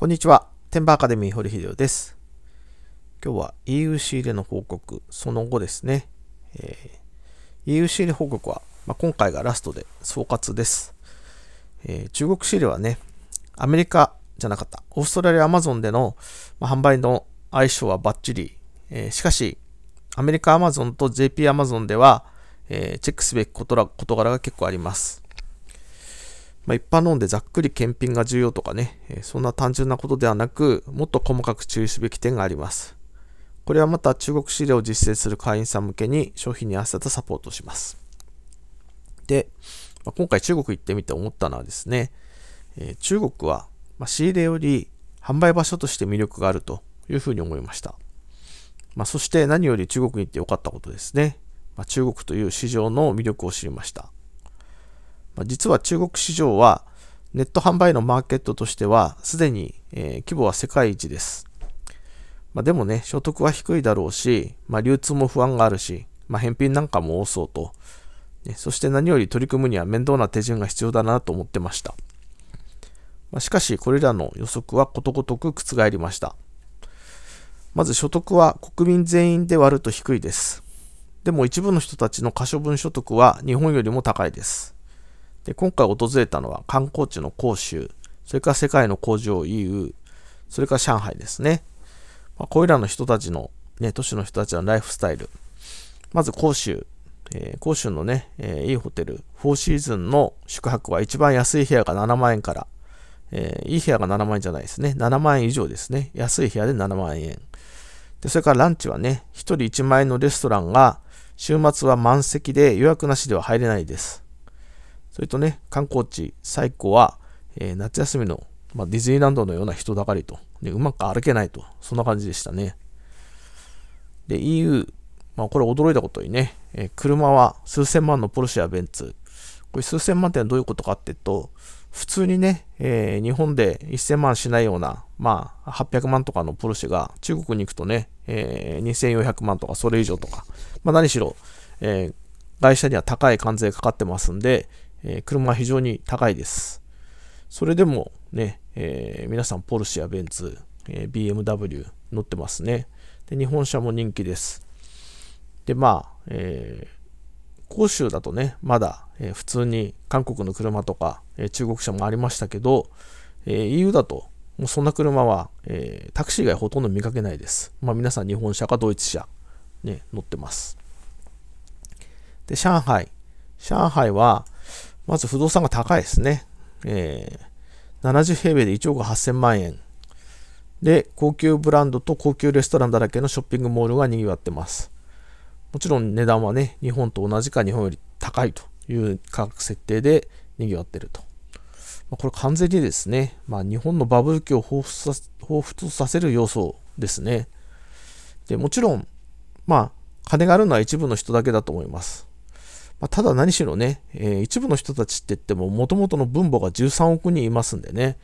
こんにちは。テバーアカデミー堀秀夫です。今日は EU 仕入れの報告、その後ですね。えー、EU 仕入れ報告は、まあ、今回がラストで総括です、えー、中国仕入れはね、アメリカじゃなかった、オーストラリアアマゾンでの、まあ、販売の相性はバッチリ。えー、しかし、アメリカアマゾンと JP アマゾンでは、えチェックすべき事柄が結構あります。まあ、一般論でざっくり検品が重要とかね、えそんな単純なことではなく、もっと細かく注意すべき点があります。これはまた中国資料を実践する会員さん向けに商品に合わせたサポートします。で、まあ、今回中国行ってみて思ったのはですね、え中国は、ま仕入れより販売場所として魅力があるというふうに思いました。まあ、そして何より中国に行って良かったことですね。まあ、中国という市場の魅力を知りました。実は中国市場はネット販売のマーケットとしてはすでに、え規模は世界一です。まあ、でもね、所得は低いだろうし、まあ、流通も不安があるし、まあ、返品なんかも多そうと、ね、そして何より取り組むには面倒な手順が必要だなと思ってました。ましかし、これらの予測はことごとく覆りました。まず所得は国民全員で割ると低いです。でも一部の人たちの可処分所得は日本よりも高いです。で今回訪れたのは観光地の広州、それから世界の工場 EU、それから上海ですね。まあ、これらの人たちの、ね、都市の人たちのライフスタイル。まず広州。えー、広州のね、えー、いいホテル、4シーズンの宿泊は一番安い部屋が7万円から、えー、いい部屋が7万円じゃないですね。7万円以上ですね。安い部屋で7万円。で、それからランチはね、1人1万円のレストランが、週末は満席で予約なしでは入れないです。それとね、観光地、最古は、えー、夏休みの、まあ、ディズニーランドのような人だかりと、ね、うまく歩けないと、そんな感じでしたね。で、EU、まあ、これ驚いたことにね、えー、車は数千万のポルシェやベンツ。これ数千万ってのはどういうことかっていうと、普通にね、えー、日本で1000万しないような、まあ、800万とかのポルシェが中国に行くとね、えー、2400万とかそれ以上とか、まあ、何しろ、えー、会社には高い関税かかってますんで、えー、車は非常に高いです。それでもね、えー、皆さんポルシェやベンツ、えー、BMW 乗ってますねで。日本車も人気です。で、まあ、えー、広州だとね、まだ、え普通に韓国の車とか、え中国車もありましたけど、え EU だともうそんな車は、えタクシー以外ほとんど見かけないです。まあ皆さん日本車かドイツ車、ね、乗ってます。で、上海。上海は、まず不動産が高いですね。えー、70平米で1億8000万円。で、高級ブランドと高級レストランだらけのショッピングモールが賑わってます。もちろん値段はね、日本と同じか日本より高いという価格設定で賑わってると。まこれ完全にですね、まあ、日本のバブル期を彷彿さ彷彿とさせる要素ですね。でもちろん、まあ、金があるのは一部の人だけだと思います。まあ、ただ何しろね、えー、一部の人たちって言っても、もともとの分母が13億人いますんでね、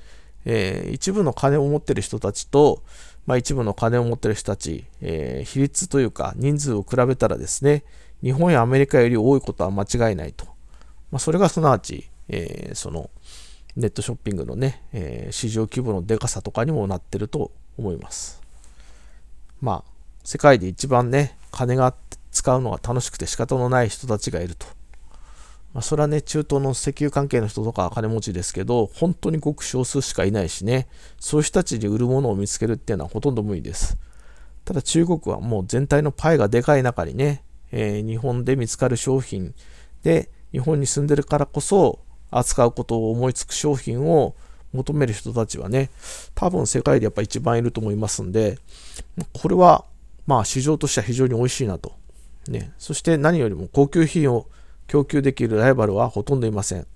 えー、一部の金を持ってる人たちと、まあ、一部の金を持ってる人たち、えー、比率というか人数を比べたらですね、日本やアメリカより多いことは間違いないと。まあ、それがすなわち、えー、そのネットショッピングのね、え市場規模のデカさとかにもなってると思います。まあ、世界で一番ね、金があって使うのが楽しくて仕方のない人たちがいると。まあ、それはね、中東の石油関係の人とか金持ちですけど、本当にごく少数しかいないしね、そういう人たちに売るものを見つけるっていうのはほとんど無理です。ただ中国はもう全体のパイがでかい中にね、えー、日本で見つかる商品で、日本に住んでるからこそ扱うことを思いつく商品を求める人たちはね、多分世界でやっぱ一番いると思いますんで、これはまあ市場としては非常に美味しいなとね、そして何よりも高級品を供給できるライバルはほとんどいません。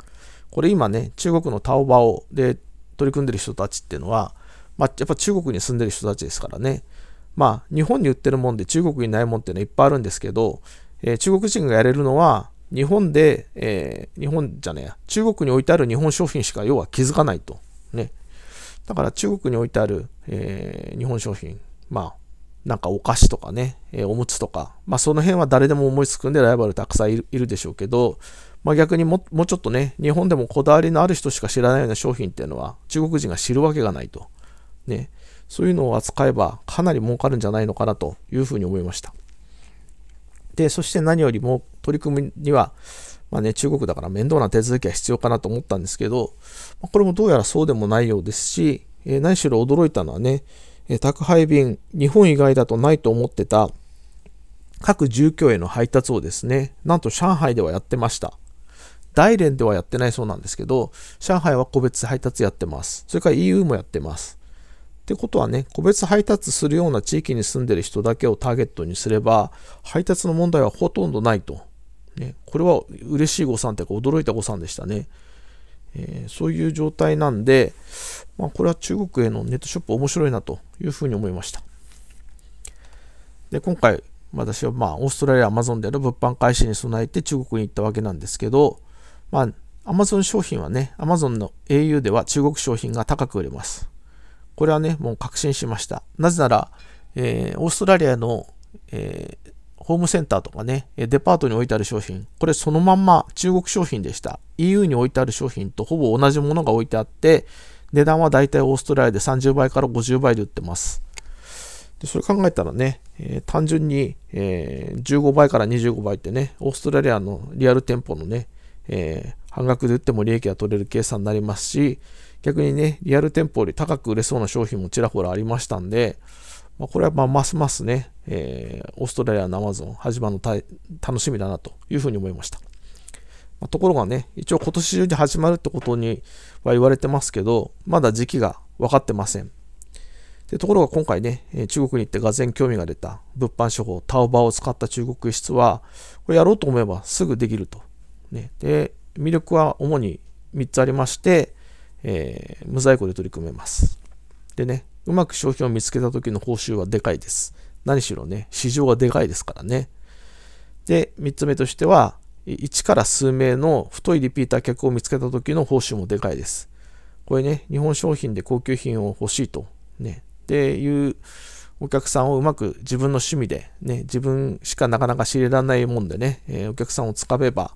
これ今ね、中国のタオバオで取り組んでる人たちっていうのは、まあ、やっぱ中国に住んでる人たちですからね、まあ、日本に売ってるもんで中国にないもんっていうのはいっぱいあるんですけど、えー、中国人がやれるのは、日本で、えー、日本じゃねえ、中国に置いてある日本商品しか要は気づかないと。ね。だから中国に置いてある、えー、日本商品、まあ、なんかお菓子とかね、えおむつとか、まあその辺は誰でも思いつくんでライバルたくさんいるでしょうけど、まあ逆にももうちょっとね、日本でもこだわりのある人しか知らないような商品っていうのは中国人が知るわけがないと。ね、そういうのを扱えばかなり儲かるんじゃないのかなというふうに思いました。で、そして何よりも取り組むには、まあね、中国だから面倒な手続きは必要かなと思ったんですけど、これもどうやらそうでもないようですし、えー、何しろ驚いたのはね、え宅配便、日本以外だとないと思ってた各住居への配達をですね、なんと上海ではやってました。大連ではやってないそうなんですけど、上海は個別配達やってます。それから EU もやってます。ってことはね、個別配達するような地域に住んでる人だけをターゲットにすれば、配達の問題はほとんどないと。ね、これは嬉しい誤算というか驚いた誤算でしたね。えー、そういう状態なんで、まあ、これは中国へのネットショップ面白いなというふうに思いました。で、今回、私はまあ、オーストラリア、アマゾンである物販開始に備えて中国に行ったわけなんですけど、まあ、アマゾン商品はね、アマゾンの au では中国商品が高く売れます。これはね、もう確信しました。なぜなら、えー、オーストラリアの、えー、ホームセンターとかね、デパートに置いてある商品、これそのまんま中国商品でした。EU に置いてある商品とほぼ同じものが置いてあって、値段は大体オーストラリアで30倍から50倍で売ってます。でそれ考えたらね、えー、単純に、えー、15倍から25倍ってね、オーストラリアのリアル店舗のね、えー、半額で売っても利益が取れる計算になりますし、逆にね、リアル店舗より高く売れそうな商品もちらほらありましたんで、まあ、これはまますますね、えー、オーストラリアの Amazon 始まるの楽しみだなというふうに思いました。まところがね、一応今年中に始まるってことには言われてますけど、まだ時期が分かってません。でところが今回ね、中国に行ってがぜん興味が出た物販処方、タオバオを使った中国輸出は、これやろうと思えばすぐできると。ね、で、魅力は主に3つありまして、えー、無在庫で取り組めます。でね、うまく商品を見つけた時の報酬はでかいです。何しろね、市場がでかいですからね。で、3つ目としては、1から数名の太いリピーター客を見つけた時の報酬もでかいです。これね、日本商品で高級品を欲しいと、ね、っていうお客さんをうまく自分の趣味で、ね、自分しかなかなか仕入れられないもんでね、えー、お客さんをつかめば、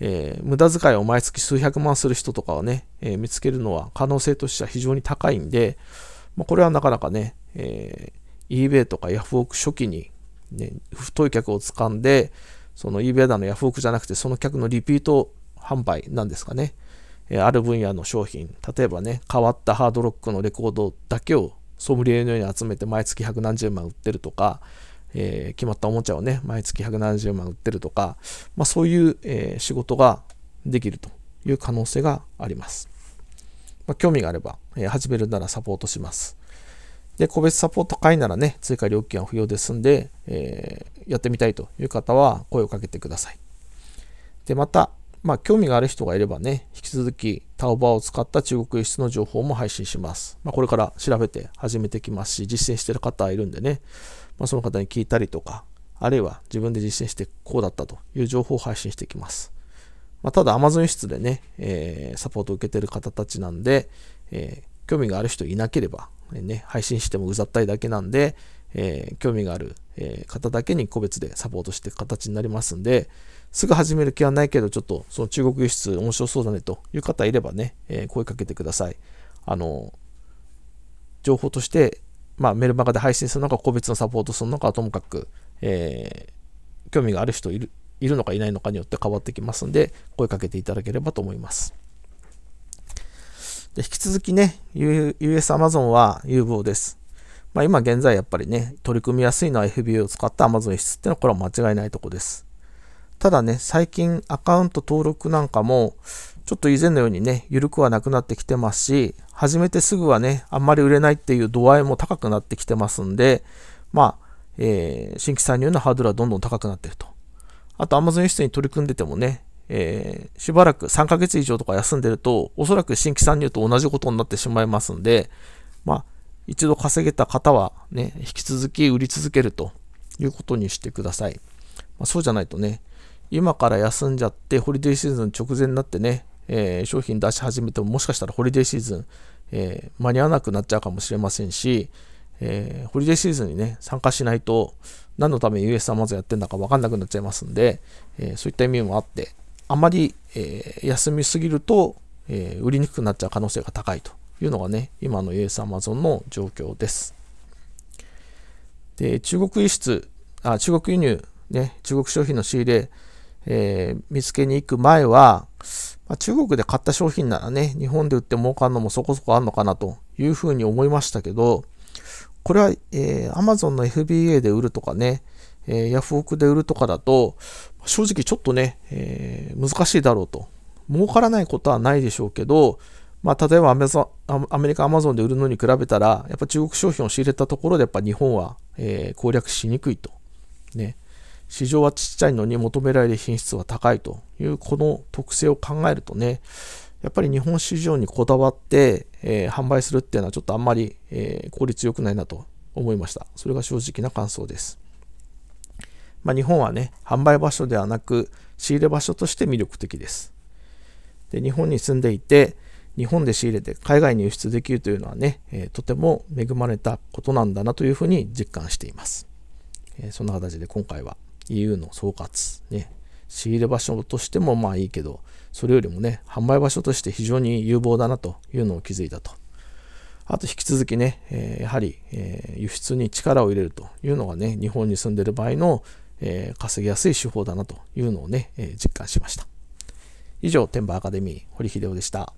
えー、無駄遣いを毎月数百万する人とかをね、えー、見つけるのは可能性としては非常に高いんで、まあ、これはなかなかね、えー、eBay とかヤフオク初期に、ね、太い客をつかんで、そのイ b a のヤフオクじゃなくて、その客のリピート販売なんですかね。えある分野の商品、例えばね、変わったハードロックのレコードだけをソムリエのように集めて毎月百何十万売ってるとか、えー、決まったおもちゃをね、毎月百何十万売ってるとか、まあ、そういう、えー、仕事ができるという可能性があります。まあ、興味があれば、えー、始めるならサポートします。で、個別サポート会ならね、追加料金は不要ですんで、えー、やってみたいという方は声をかけてください。で、また、まあ、興味がある人がいればね、引き続きタオバーを使った中国輸出の情報も配信します。まあ、これから調べて始めてきますし、実践してる方いるんでね、まあ、その方に聞いたりとか、あるいは自分で実践してこうだったという情報を配信してきます。まあ、ただ Amazon 輸出でね、えー、サポートを受けてる方たちなんで、えー、興味がある人いなければ、ね、配信してもうざったいだけなんで、えー、興味がある、え方だけに個別でサポートしていく形になりますんで、すぐ始める気はないけど、ちょっとその中国輸出面白そうだねという方いればね、えー、声かけてください。あの、情報として、まあ、メルマガで配信するのか、個別のサポートするのかはともかく、えー、興味がある人いるいるのかいないのかによって変わってきますんで、声かけていただければと思います。で引き続きね、US Amazon は有望です。まあ、今現在やっぱりね、取り組みやすいのは FBA を使った Amazon 輸出ってのはこれは間違いないとこです。ただね、最近アカウント登録なんかも、ちょっと以前のようにね、緩くはなくなってきてますし、始めてすぐはね、あんまり売れないっていう度合いも高くなってきてますんで、まあ、えー、新規参入のハードルはどんどん高くなってると。あと Amazon 輸出に取り組んでてもね、えー、しばらく3ヶ月以上とか休んでると、おそらく新規参入と同じことになってしまいますんで、まあ、一度稼げた方はね、引き続き売り続けるということにしてください。まあ、そうじゃないとね、今から休んじゃって、ホリデーシーズン直前になってね、えー、商品出し始めても、もしかしたらホリデーシーズン、えー、間に合わなくなっちゃうかもしれませんし、えー、ホリデーシーズンにね、参加しないと、何のために US はまずやってんだか分かんなくなっちゃいますんで、えそういった意味もあって、あまり、えー、休みすぎると、えー、売りにくくなっちゃう可能性が高いというのがね、今の a s アマゾンの状況です。で、中国輸出、あ中国輸入、ね、中国商品の仕入れ、えー、見つけに行く前は、まあ、中国で買った商品ならね、日本で売って儲かるのもそこそこあるのかなというふうに思いましたけど、これは、えー、Amazon の FBA で売るとかね、えー、ヤフオクで売るとかだと、正直ちょっとね、えー、難しいだろうと。儲からないことはないでしょうけど、まあ、例えばアメゾアメリカ、アマゾンで売るのに比べたら、やっぱ中国商品を仕入れたところで、やっぱ日本は、えー、攻略しにくいと。ね。市場はちっちゃいのに求められる品質は高いという、この特性を考えるとね、やっぱり日本市場にこだわって、えー、販売するっていうのはちょっとあんまり、えー、効率良くないなと思いました。それが正直な感想です。まあ、日本はね、販売場所ではなく、仕入れ場所として魅力的です。で日本に住んでいて、日本で仕入れて海外に輸出できるというのはね、えー、とても恵まれたことなんだなというふうに実感しています。えー、そんな形で今回は EU の総括、ね、仕入れ場所としてもまあいいけど、それよりもね、販売場所として非常に有望だなというのを気づいたと。あと引き続きね、えー、やはり、えー、輸出に力を入れるというのがね、日本に住んでる場合のえー、稼ぎやすい手法だなというのをね、えー、実感しました。以上、天馬アカデミー、堀秀夫でした。